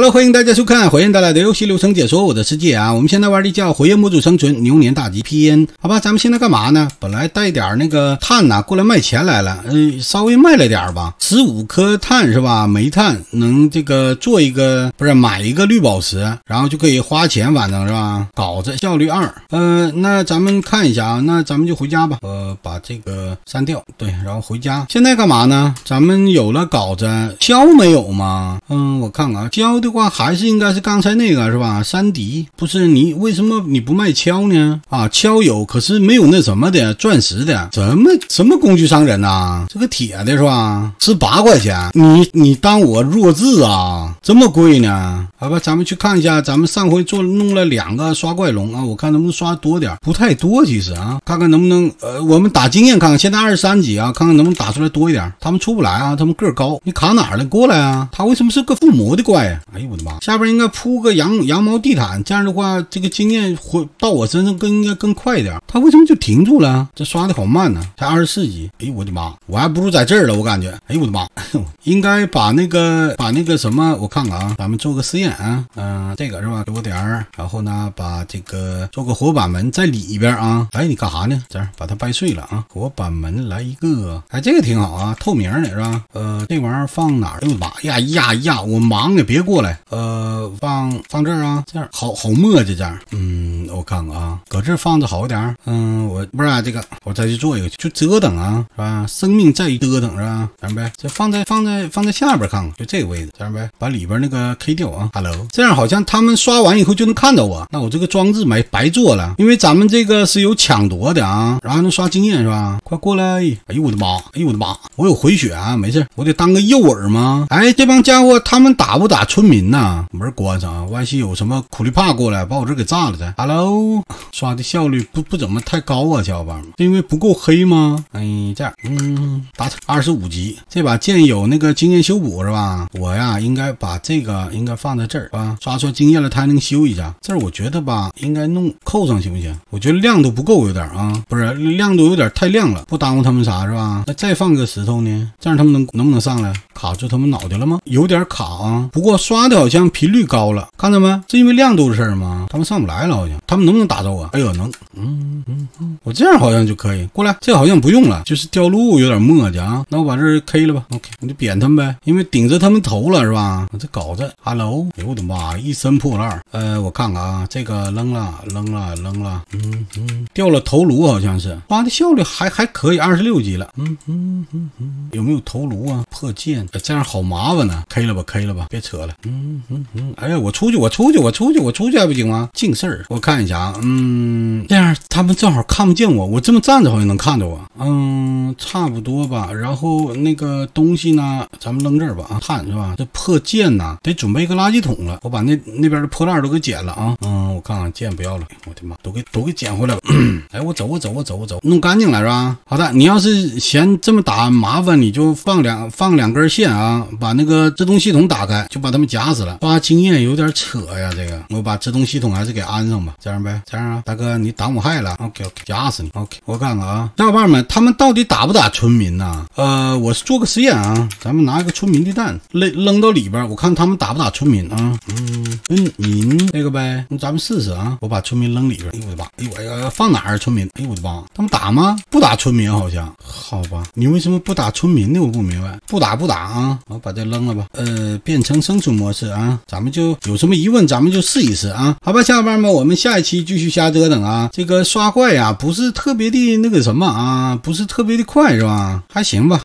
Hello，欢迎大家收看火焰带来的游戏流程解说《我的世界》啊！我们现在玩的叫《火焰模组生存》，牛年大吉！P N，好吧，咱们现在干嘛呢？本来带点儿那个碳呐，过来卖钱来了，嗯，稍微卖了点儿吧，十五颗碳是吧？煤炭能这个做一个，不是买一个绿宝石，然后就可以花钱，反正是吧？稿子效率二，呃，那咱们看一下啊，那咱们就回家吧，呃，把这个删掉，对，然后回家。现在干嘛呢？咱们有了稿子，胶没有吗？嗯，我看看啊，胶的。话还是应该是刚才那个是吧？山迪不是你，为什么你不卖锹呢？啊，锹有，可是没有那什么的钻石的，什么什么工具商人呐？这个铁的是吧？是八块钱。你你当我弱智啊？这么贵呢？好吧，咱们去看一下，咱们上回做弄了两个刷怪龙啊，我看能不能刷多点，不太多其实啊，看看能不能呃，我们打经验看看，现在二十三级啊，看看能不能打出来多一点。他们出不来啊，他们个高，你卡哪了？过来啊！他为什么是个附魔的怪呀？哎我的妈，下边应该铺个羊羊毛地毯，这样的话，这个经验回到我身上更应该更快一点。他为什么就停住了？这刷的好慢呢，才二十四级。哎我的妈，我还不如在这儿了，我感觉。哎我的妈，应该把那个把那个什么，我看看啊，咱们做个实验啊，嗯，这个是吧？给我点儿，然后呢，把这个做个火板门在里边啊。哎，你干啥呢？这样把它掰碎了啊，火板门来一个。哎，这个挺好啊，透明的是吧？呃，这玩意儿放哪儿都妈呀呀呀！我忙呢，别过。来，呃，放放这儿啊，这样好好磨叽这样，嗯，我看看啊，搁这儿放着好一点，嗯，我不是啊、这个，我再去做一个去，就折腾啊，是吧？生命在于折腾，是吧？这样呗，就放在放在放在下边看看，就这个位置这样呗，把里边那个 K 掉啊，Hello，这样好像他们刷完以后就能看到我，那我这个装置没白做了，因为咱们这个是有抢夺的啊，然后能刷经验是吧？快过来，哎呦我的妈，哎呦我的妈，我有回血啊，没事，我得当个诱饵吗？哎，这帮家伙他们打不打民？民呐，门关上啊！万一有什么苦力怕过来，把我这给炸了再。Hello，刷的效率不不怎么太高啊，小伙伴们，是因为不够黑吗？哎，这样，嗯，打成二十五级，这把剑有那个经验修补是吧？我呀，应该把这个应该放在这儿啊，刷出经验了，它还能修一下。这儿我觉得吧，应该弄扣上行不行？我觉得亮度不够有点啊，不是亮度有点太亮了，不耽误他们啥是吧？那再放个石头呢？这样他们能能不能上来？卡住他们脑袋了吗？有点卡啊，不过刷的好像频率高了，看到没？是因为亮度的事吗？他们上不来了好像，他们能不能打着我？哎呦，能，嗯嗯嗯，我这样好像就可以过来，这好像不用了，就是掉路有点磨叽啊。那我把这 K 了吧，OK，我就扁他们呗，因为顶着他们头了是吧？我这稿子，Hello，哎呦我的妈，一身破烂，呃，我看看啊，这个扔了，扔了，扔了，嗯嗯，掉了头颅好像是，刷的效率还还可以，二十六级了，嗯嗯嗯嗯，有没有头颅啊？破剑。这样好麻烦呢，开了吧，开了吧，别扯了。嗯嗯嗯，哎呀，我出去，我出去，我出去，我出去还不行吗？净事儿，我看一下。啊，嗯，这样他们正好看不见我，我这么站着好像能看着我，嗯，差不多吧。然后那个东西呢，咱们扔这儿吧。啊，看是吧？这破剑呢，得准备一个垃圾桶了。我把那那边的破烂都给捡了啊。嗯，我看看剑不要了。我的妈，都给都给捡回来了。哎，我走，我走，我走，我走，弄干净了是吧。好的，你要是嫌这么打麻烦，你就放两放两根线。啊！把那个自动系统打开，就把他们夹死了。发经验有点扯呀，这个，我把自动系统还是给安上吧。这样呗，这样啊，大哥，你打我害了，OK，夹死你，OK。我看看啊，小伙伴们，他们到底打不打村民呢？呃，我是做个实验啊，咱们拿一个村民的蛋扔扔到里边，我看他们打不打村民啊？嗯村民那个呗，那咱们试试啊，我把村民扔里边。哎呦我的妈！哎我这个放哪儿？村民？哎呦我的妈！他们打吗？不打村民好像。好吧，你为什么不打村民呢？我不明白，不打不打。啊，我把这扔了吧。呃，变成生存模式啊，咱们就有什么疑问，咱们就试一试啊。好吧，小伙伴们，我们下一期继续瞎折腾啊。这个刷怪呀，不是特别的那个什么啊，不是特别的快，是吧？还行吧。